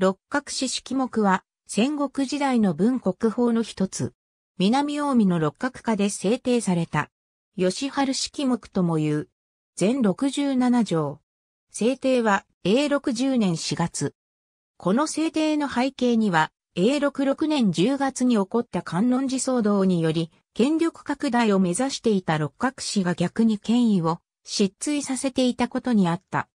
六角四式目は戦国時代の文国法の一つ。南近江の六角化で制定された。吉春式目とも言う。全67条。制定は永禄10年4月。この制定の背景には、永禄6年10月に起こった観音寺騒動により、権力拡大を目指していた六角氏が逆に権威を失墜させていたことにあった。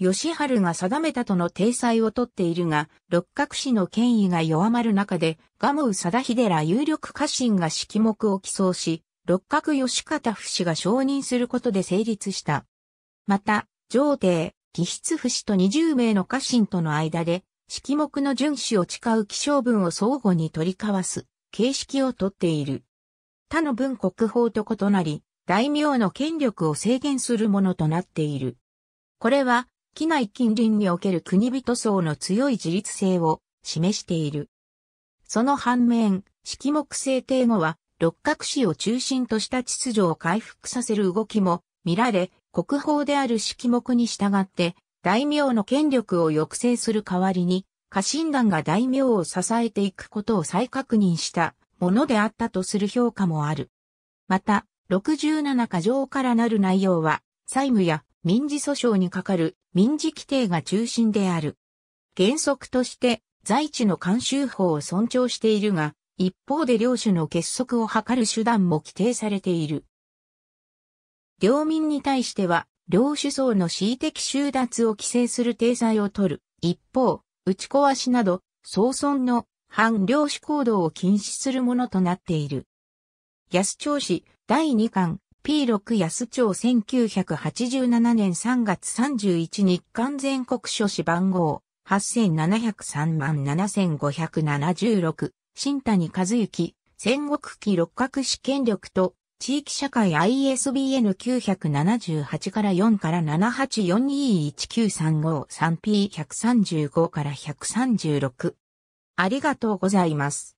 義春が定めたとの体裁をとっているが、六角氏の権威が弱まる中で、ガムウ貞秀ら有力家臣が式目を起草し、六角義方不氏が承認することで成立した。また、上帝、義筆不氏と20名の家臣との間で、式目の順守を誓う気象文を相互に取り交わす、形式をとっている。他の文国法と異なり、大名の権力を制限するものとなっている。これは、機内近隣における国人層の強い自立性を示している。その反面、式目制定後は、六角氏を中心とした秩序を回復させる動きも見られ、国宝である式目に従って、大名の権力を抑制する代わりに、家臣団が大名を支えていくことを再確認したものであったとする評価もある。また、67箇条からなる内容は、債務や民事訴訟に係る民事規定が中心である。原則として在地の慣習法を尊重しているが、一方で領主の結束を図る手段も規定されている。領民に対しては、領主層の恣意的収奪を規制する定裁を取る。一方、打ち壊しなど、総損の反領主行動を禁止するものとなっている。安長氏第2巻 P6 安町1987年3月31日完全国書誌番号8703万7576新谷和幸戦国期六角試験力と地域社会 ISBN 978から4から 78421935-3P135 から136ありがとうございます。